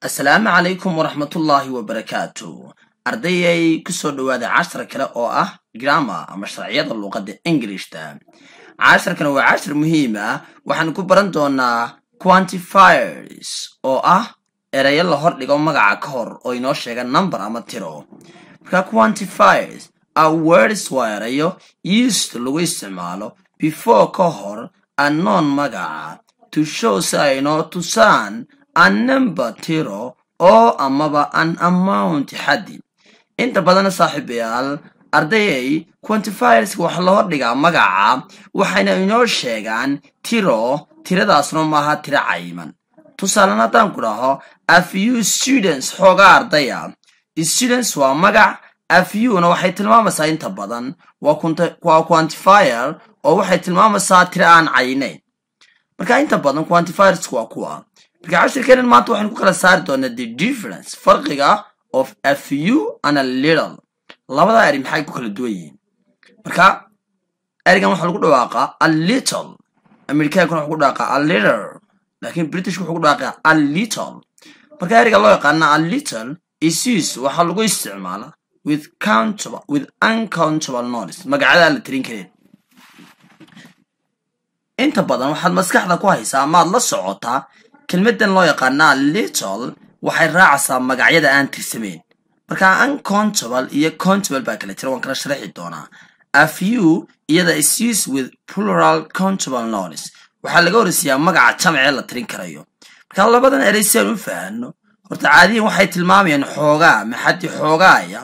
assalaamu calaykum waraxmatullaahi wabarakaatu ardayay ku soo dhowaada cashar kale oo ah grama ama sharciyada luuqadda ingilishta casharkan waa cashar muhiim ah waxaan ku baran doonaa quantifiers oo ah erayo la hordhigo magaca ka hor oo inoo sheega number ama tiro marka quantifiers a words waa erayo used lagu isticmaalo before ka hor anoon magaca to show si aynoo tusaan an tiro oo amaba an amount xaddi inta badana saaxiibayaal ardayay quantifiers wax loo dhigaa magaca waxayna inoo sheegaan tiro tiradaasna maaha tiro cayiman tusaalena haddaan ku dhaho afyu students xoogaa ardaya students waa magac afyuna waxay tilmaamaysaa inta badan waa quantifier oo waxay tilmaamaysaa tiro aan cayinayn marka inta badan quantifiresku waa kuwa marka cashirkeenan maanta waxaynu ku kala saari doonaa the difference farqiga of a few and a little labadaa eri maxay ku kala duwan yihiin marka erigan waxaa lagu dhawaaqaa a little amerikaankuna wuxuu ku dhawaaqaa a little laakiin britishka wuxuu ku dhawaaqaa a little marka eriga loo yaqaana a little isis waxaa lagu isticmaalaa with countable with uncountable knowledge magacadaa la tirin kareen inta badan waxaad maskaxda ku haysaa amaad la socotaa kelmaddan loo yaqaana little waxay raacaysaa magacyada aan tirsameyn marka uncontable iyo countable baa kala jira waan kala sharaxi doonaa a few iyada is used with plural countable nouns waxaa laga horeysiiyaa magaca jamcee la tirin karayo marka labadan erey si aan u fahano horta caadiyan waxay tilmaamayaan xoogaa maxadi xoogaaya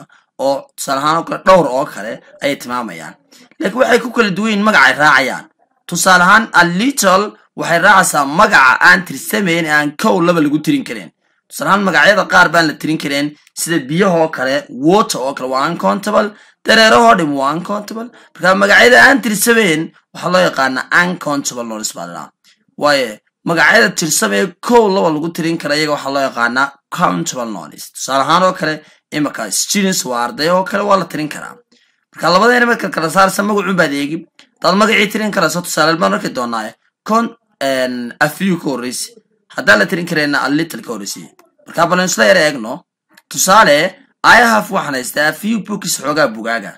oo tusaale ahaan oo kale dhowr oo kale ayay tilmaamayaan laakiin waxay ku kala duwan yihin magacay raacayaan tusaale ahaan a little waxay raacaysaa magaca aan tirsamayn ee aan kow laba lagu tirin kareen tusaalahaan magacyada qaar baan la tirin kareen sida biyahoo kale water oo kale waa uncountable dareerahoo dhim waa uncountable marka magacyada aan tirsameyn waxaa loo yaqaanaa uncountable nouns baa waaye magacyada tirsamaya kow laba lagu tirin kara iyaga waxaa loo yaqaanaa countable nouns tusaale ahaan oo kale imaka students waa arday oo kale waa la tirin karaa marka labada inamadka kala saarsa magacuun baad eegi hadaad magacii tirin karayso tusaale baan arki doonaaye eh, a ka calories haddaan la tirin karayna alittl ka calories marka balan isla yar eegno tusaale ihaf waxaan haystaa few books xoogaa bugaaga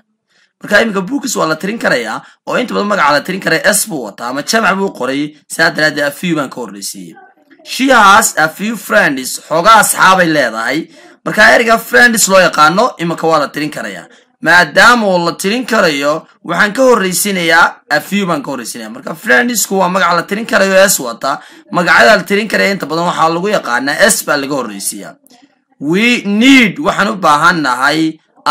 marka iminka books waa la tirin karayaa oo inta badan magaca la tirin karaya s buu wataa ama jamac buu qoray sidaa daraaddeed a baan ka horreysiiyey she has a friends xoogaa asxaabay leedahay marka ereyga friends loo yaqaano iminka waa la tirin karayaa maadaamuu la tirin karayo waxaan ka horraysinayaa afew baan ka horraysinaya marka friendsku waa magaca la tirin karayo s wata magacadaa la tirin karaya inta badan waxaa lagu yaqaanaa s baa laga horeysiya we need waxaan u baahan nahay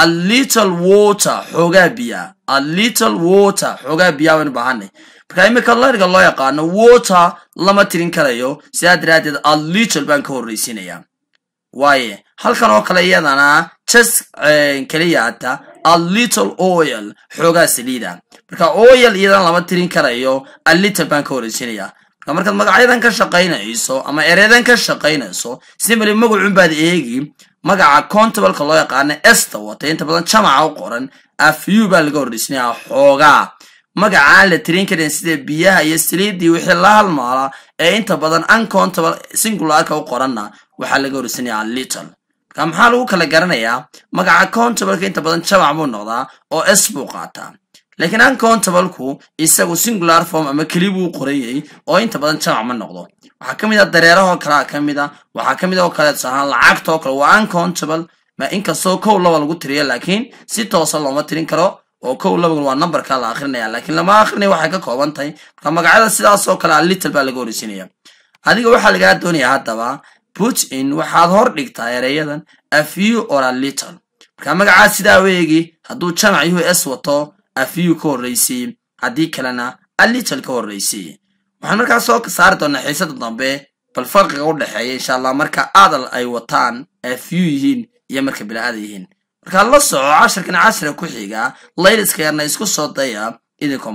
a little water xoogaa biyaa a little water xoogaa biyaa waan u baahannahay marka imika lariga loo yaqaano water lama tirin karayo sidaa daraaddeed a little baan ka horraysinayaa waaye halkan oo kale iyadana jas eh, keliya hata a little oil xoogaa saliida marka oyal iyadan lama tirin karayo a little baan ka horejinaya marka markaad magacyadan ka shaqaynayso ama eredan ka shaqaynayso simali magacun baad eegi magaca contabalka loo yaqaana esta watay inta badan jamaca u qoran afyu baa laga horrejinayaa xoogaa magacaan la tirin karin sida biyaha iyo saliiddii wixii la halmaala ee inta badan uncontable singularka u qoranna waxaa laga horrejinayaa little maxaa lagu kala garanayaa magaca countabalka inta badan jabac buu noqdaa oo s buu qaataa laakiin uncountabalku isagu singular form ama keli buu qorayey oo inta badan jabac ma noqdo waxaa ka mid a ah dareerahoo kalea ka a ah, waxaa ka ah oo kale tusahaan lacagta kale waa uncountable ma inkastoo kow laba lagu tiriyo laakiin si toosa looma tirin karo oo kow labagun waa numberka la akrinaya laakiin lama akrinay waxay ka kooban tahay marka magacyada sidaas kale a little baa laga horeysinaya adiga waxaa lagaa doonayaa haddaba put in waxaad hor dhigtaa ereyadan a few or a little marka magacaa sidaa weegi hadduu jamac yuhu s wato a few ka horraysiy haddii kalena a little ka horraysiy waxaan markaa soo saari doonnaa xiisada dambe bal farqiga u dhexeeya insha allah marka adal ay wataan a few yihiin iyo marka bila'ada yihiin markaa la soco casharkan cashira ku xiga layliska yarna isku soo daya idinkoo